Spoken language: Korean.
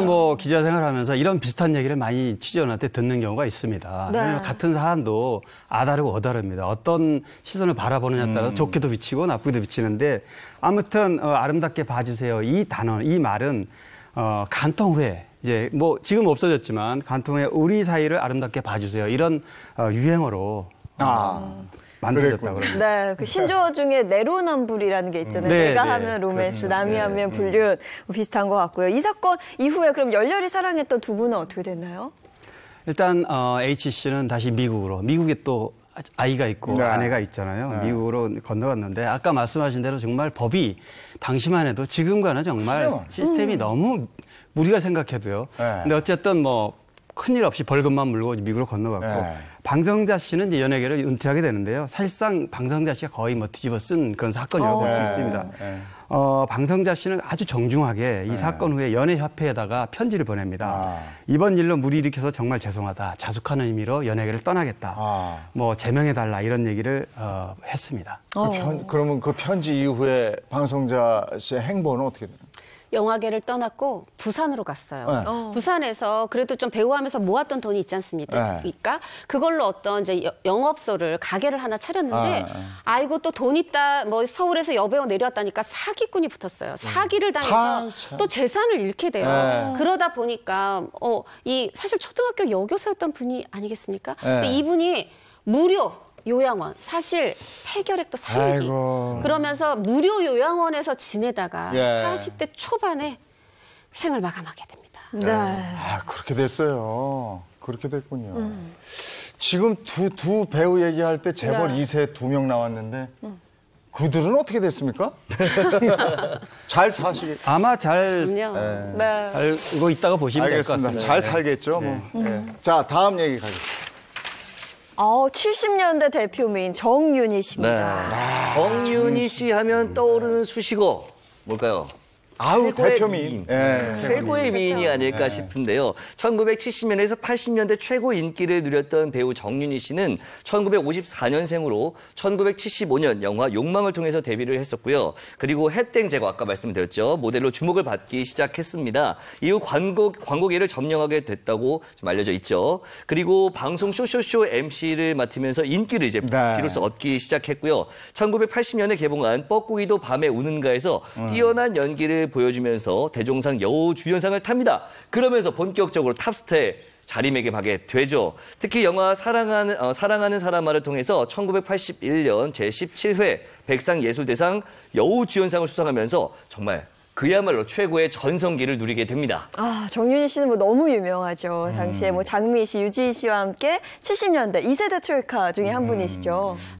뭐 기자 생활하면서 이런 비슷한 얘기를 많이 취재원한테 듣는 경우가 있습니다. 네. 같은 사안도 아다르고 어다릅니다. 어떤 시선을 바라보느냐에 따라서 음. 좋게도 비치고 나쁘게도 비치는데 아무튼 어, 아름답게 봐주세요. 이 단어, 이 말은 어, 간통 후에 이제 뭐 지금 없어졌지만 간통 후에 우리 사이를 아름답게 봐주세요. 이런 어, 유행어로. 아. 어, 만들었다 그래요. 네, 그 신조어 네. 중에 내로남불이라는 게 있잖아요. 음. 네, 내가 네, 하면 로맨스, 그렇군요. 남이 네. 하면 음. 불륜 뭐 비슷한 것 같고요. 이 사건 이후에 그럼 열렬히 사랑했던 두 분은 어떻게 됐나요? 일단 어, H 씨는 다시 미국으로 미국에 또 아이가 있고 네. 아내가 있잖아요. 네. 미국으로 건너갔는데 아까 말씀하신 대로 정말 법이 당시만 해도 지금과는 정말 시스템이 음. 너무 우리가 생각해도요. 네. 근데 어쨌든 뭐 큰일 없이 벌금만 물고 미국으로 건너갔고 네. 방성자 씨는 이제 연예계를 은퇴하게 되는데요. 사실상 방성자 씨가 거의 뭐 뒤집어 쓴 그런 사건이라고 어. 볼수 네. 있습니다. 네. 어, 방성자 씨는 아주 정중하게 이 네. 사건 후에 연예협회에다가 편지를 보냅니다. 아. 이번 일로 무리 일으켜서 정말 죄송하다. 자숙하는 의미로 연예계를 떠나겠다. 아. 뭐 제명해달라 이런 얘기를 어, 했습니다. 그 편, 그러면 그 편지 이후에 방성자 씨의 행보는 어떻게 됩니까? 영화계를 떠났고 부산으로 갔어요. 네. 어. 부산에서 그래도 좀 배우하면서 모았던 돈이 있지 않습니까? 네. 그러니까 그걸로 어떤 이제 영업소를 가게를 하나 차렸는데 네, 네. 아, 이고 또 돈 있다 뭐 서울에서 여배우 내려왔다니까 사기꾼이 붙었어요. 네. 사기를 당해서 아, 또 재산을 잃게 돼요. 네. 그러다 보니까 어 이 사실 초등학교 여교사였던 분이 아니겠습니까? 근데 이분이 무료 요양원 사실 폐결핵도 살기 그러면서 무료 요양원에서 지내다가 예. 40대 초반에 생을 마감하게 됩니다. 네. 네. 아 그렇게 됐어요. 그렇게 됐군요. 음. 지금 두 두 배우 얘기할 때 재벌 네. 2세 두 명 나왔는데 음. 그들은 어떻게 됐습니까? 잘사실 아마 잘 네. 살고 네. 있다가 보시면 될 것 같습니다. 잘 네. 살겠죠. 뭐. 네. 뭐. 음. 자 다음 얘기 가겠습니다. 어, 70년대 대표미인 정윤희 씨입니다. 네. 아, 정윤희 씨 하면 떠오르는 수식어 뭘까요? 아우 대표 미인. 예. 네. 최고의 미인이 아닐까 예. 싶은데요. 1970년에서 80년대 최고 인기를 누렸던 배우 정윤희 씨는 1954년생으로 1975년 영화 욕망을 통해서 데뷔를 했었고요. 그리고 해땡 제거 아까 말씀드렸죠. 모델로 주목을 받기 시작했습니다. 이후 광고 광고계를 점령하게 됐다고 좀 알려져 있죠. 그리고 방송 쇼쇼쇼 MC를 맡으면서 인기를 이제 네. 비로소 얻기 시작했고요. 1980년에 개봉한 뻐꾸기도 밤에 우는가에서 음. 뛰어난 연기를 보여주면서 대종상 여우주연상을 탑니다. 그러면서 본격적으로 탑스타에 자리매김하게 되죠. 특히 영화 사랑하는, 어, 사랑하는 사람을 통해서 1981년 제17회 백상예술대상 여우주연상을 수상하면서 정말 그야말로 최고의 전성기를 누리게 됩니다. 아, 정윤희 씨는 뭐 너무 유명하죠. 음. 당시에 뭐 장미 희 씨, 유지희 씨와 함께 70년대 2세대 트로이카 중에 한 분이시죠.